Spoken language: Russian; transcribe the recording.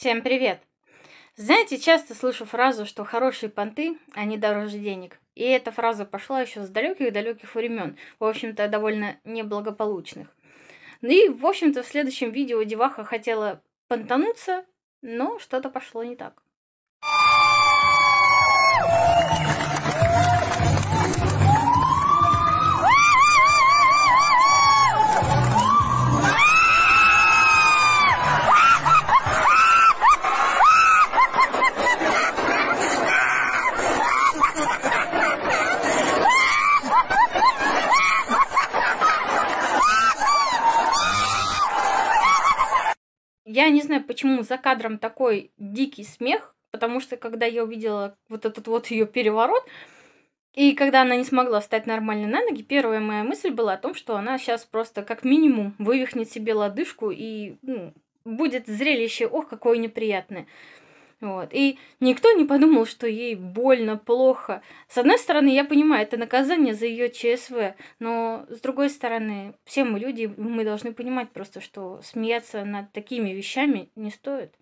Всем привет! Знаете, часто слышу фразу, что хорошие понты, они а дороже денег. И эта фраза пошла еще с далеких-далеких времен, в общем-то, довольно неблагополучных. Ну и, в общем-то, в следующем видео деваха хотела понтануться, но что-то пошло не так. Я не знаю, почему за кадром такой дикий смех, потому что когда я увидела вот этот вот ее переворот, и когда она не смогла встать нормально на ноги, первая моя мысль была о том, что она сейчас просто как минимум вывихнет себе лодыжку и ну, будет зрелище, ох, какое неприятное. Вот. И никто не подумал, что ей больно, плохо. С одной стороны, я понимаю, это наказание за ее ЧСВ, но с другой стороны, все мы люди, мы должны понимать просто, что смеяться над такими вещами не стоит.